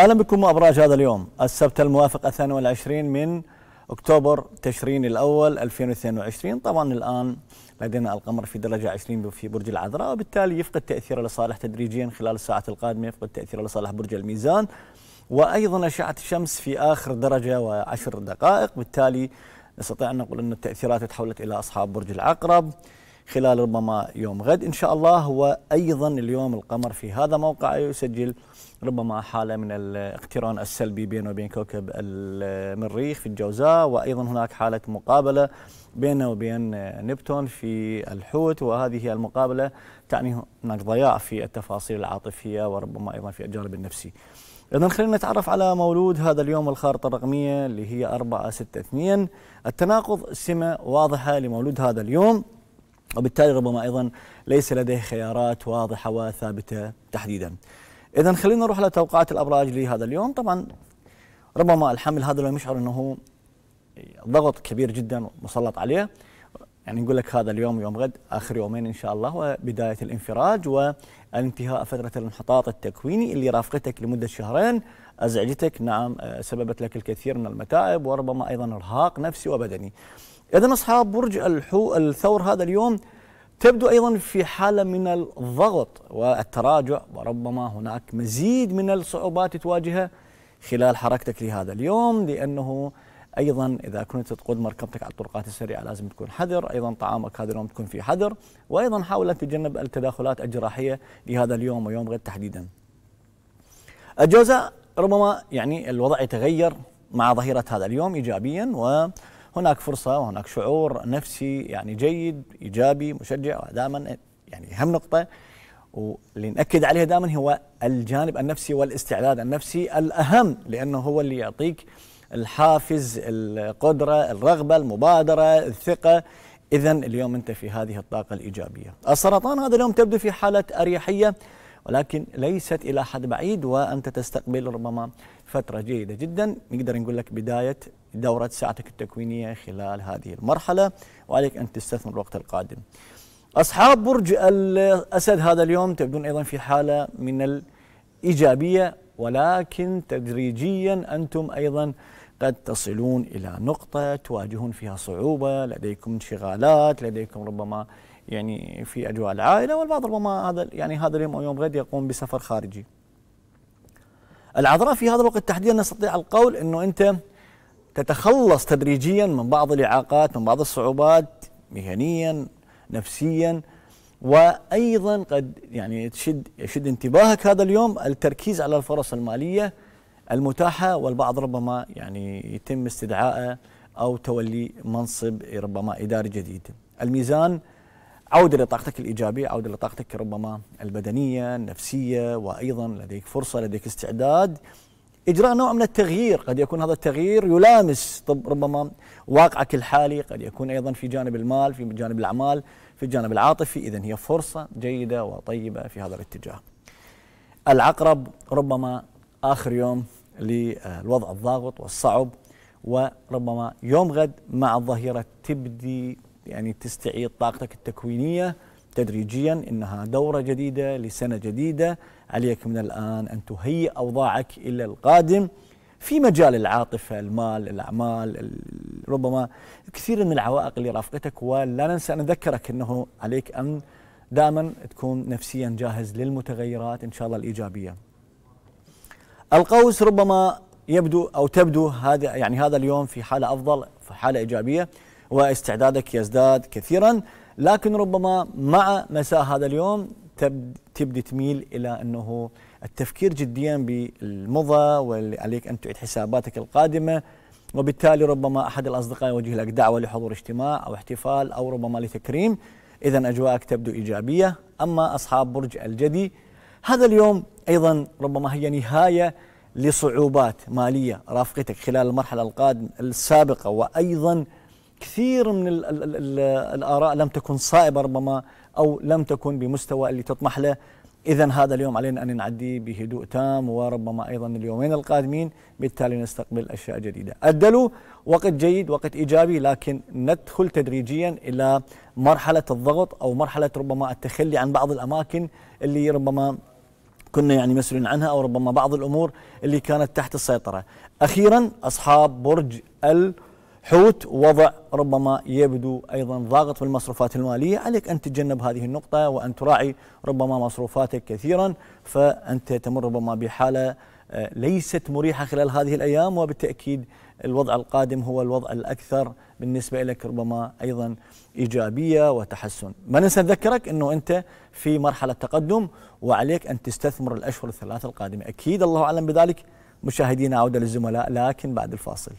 اهلا بكم ابراج هذا اليوم السبت الموافق 22 من اكتوبر تشرين الاول 2022 طبعا الان لدينا القمر في درجه 20 في برج العذراء وبالتالي يفقد تاثيره لصالح تدريجيا خلال الساعات القادمه يفقد تاثيره لصالح برج الميزان وايضا اشعه الشمس في اخر درجه وعشر دقائق بالتالي نستطيع ان نقول ان التاثيرات تحولت الى اصحاب برج العقرب خلال ربما يوم غد إن شاء الله وأيضا اليوم القمر في هذا موقعه يسجل ربما حالة من الاقتران السلبي بينه وبين كوكب المريخ في الجوزاء وأيضا هناك حالة مقابلة بينه وبين نبتون في الحوت وهذه المقابلة تعني هناك ضياع في التفاصيل العاطفية وربما أيضا في الجانب النفسي إذا خلينا نتعرف على مولود هذا اليوم الخارطة الرقمية اللي هي 462 التناقض سمة واضحة لمولود هذا اليوم وبالتالي ربما ايضا ليس لديه خيارات واضحه وثابته تحديدا. اذا خلينا نروح لتوقعات الابراج لهذا اليوم، طبعا ربما الحمل هذا اليوم يشعر انه ضغط كبير جدا مسلط عليه يعني نقول لك هذا اليوم يوم غد اخر يومين ان شاء الله وبدايه الانفراج والانتهاء فتره الانحطاط التكويني اللي رافقتك لمده شهرين ازعجتك نعم آه، سببت لك الكثير من المتاعب وربما ايضا ارهاق نفسي وبدني. إذا أصحاب برج الحو الثور هذا اليوم تبدو أيضا في حالة من الضغط والتراجع وربما هناك مزيد من الصعوبات تواجهه خلال حركتك لهذا اليوم لأنه ايضا اذا كنت تقود مركبتك على الطرقات السريعه لازم تكون حذر، ايضا طعامك هذا اليوم تكون في حذر، وايضا حاول ان تتجنب التداخلات الجراحيه لهذا اليوم ويوم غد تحديدا. الجوزاء ربما يعني الوضع يتغير مع ظهيره هذا اليوم ايجابيا و هناك فرصه وهناك شعور نفسي يعني جيد ايجابي مشجع دائما يعني اهم نقطه واللي ناكد عليها دائما هو الجانب النفسي والاستعداد النفسي الاهم لانه هو اللي يعطيك الحافز القدره الرغبه المبادره الثقه اذا اليوم انت في هذه الطاقه الايجابيه السرطان هذا اليوم تبدو في حاله اريحيه ولكن ليست الى حد بعيد وانت تستقبل ربما فتره جيده جدا نقدر نقول لك بدايه دوره ساعتك التكوينيه خلال هذه المرحله وعليك ان تستثمر الوقت القادم. اصحاب برج الاسد هذا اليوم تبدون ايضا في حاله من الايجابيه ولكن تدريجيا انتم ايضا قد تصلون الى نقطه تواجهون فيها صعوبه، لديكم انشغالات، لديكم ربما يعني في اجواء آه، العائله والبعض ربما هذا يعني هذا اليوم او يوم غد يقوم بسفر خارجي. العذراء في هذا الوقت تحديدا نستطيع القول انه انت تتخلص تدريجيا من بعض الاعاقات من بعض الصعوبات مهنيا نفسيا وايضا قد يعني تشد يشد انتباهك هذا اليوم التركيز على الفرص الماليه المتاحه والبعض ربما يعني يتم استدعائه او تولي منصب ربما اداري جديد. الميزان عودة لطاقتك الإيجابية عودة لطاقتك ربما البدنية النفسية وأيضا لديك فرصة لديك استعداد إجراء نوع من التغيير قد يكون هذا التغيير يلامس طب ربما واقعك الحالي قد يكون أيضا في جانب المال في جانب الأعمال في الجانب العاطفي إذا هي فرصة جيدة وطيبة في هذا الاتجاه العقرب ربما آخر يوم للوضع الضاغط والصعب وربما يوم غد مع الظهيرة تبدي يعني تستعيد طاقتك التكوينيه تدريجيا انها دوره جديده لسنه جديده عليك من الان ان تهيئ اوضاعك الى القادم في مجال العاطفه، المال، الاعمال، ربما كثير من العوائق اللي رافقتك ولا ننسى ان اذكرك انه عليك ان دائما تكون نفسيا جاهز للمتغيرات ان شاء الله الايجابيه. القوس ربما يبدو او تبدو هذا يعني هذا اليوم في حاله افضل في حاله ايجابيه واستعدادك يزداد كثيرا لكن ربما مع مساء هذا اليوم تبدي تميل الى انه التفكير جديا بالمضى وعليك ان تعيد حساباتك القادمه وبالتالي ربما احد الاصدقاء يوجه لك دعوه لحضور اجتماع او احتفال او ربما لتكريم اذا اجواءك تبدو ايجابيه اما اصحاب برج الجدي هذا اليوم ايضا ربما هي نهايه لصعوبات ماليه رافقتك خلال المرحله القادمه السابقه وايضا كثير من الـ الـ الـ الآراء لم تكن صائبة ربما أو لم تكن بمستوى اللي تطمح له إذا هذا اليوم علينا أن نعديه بهدوء تام وربما أيضا اليومين القادمين بالتالي نستقبل أشياء جديدة الدلو وقت جيد وقت إيجابي لكن ندخل تدريجيا إلى مرحلة الضغط أو مرحلة ربما التخلي عن بعض الأماكن اللي ربما كنا يعني مسؤولين عنها أو ربما بعض الأمور اللي كانت تحت السيطرة أخيرا أصحاب برج ال حوت وضع ربما يبدو ايضا ضاغط في المصروفات الماليه، عليك ان تتجنب هذه النقطه وان تراعي ربما مصروفاتك كثيرا فانت تمر ربما بحاله آه، ليست مريحه خلال هذه الايام وبالتاكيد الوضع القادم هو الوضع الاكثر بالنسبه لك ربما ايضا ايجابيه وتحسن. ما ننسى نذكرك انه انت في مرحله تقدم وعليك ان تستثمر الاشهر الثلاثه القادمه، اكيد الله اعلم بذلك مشاهدينا عوده للزملاء لكن بعد الفاصل.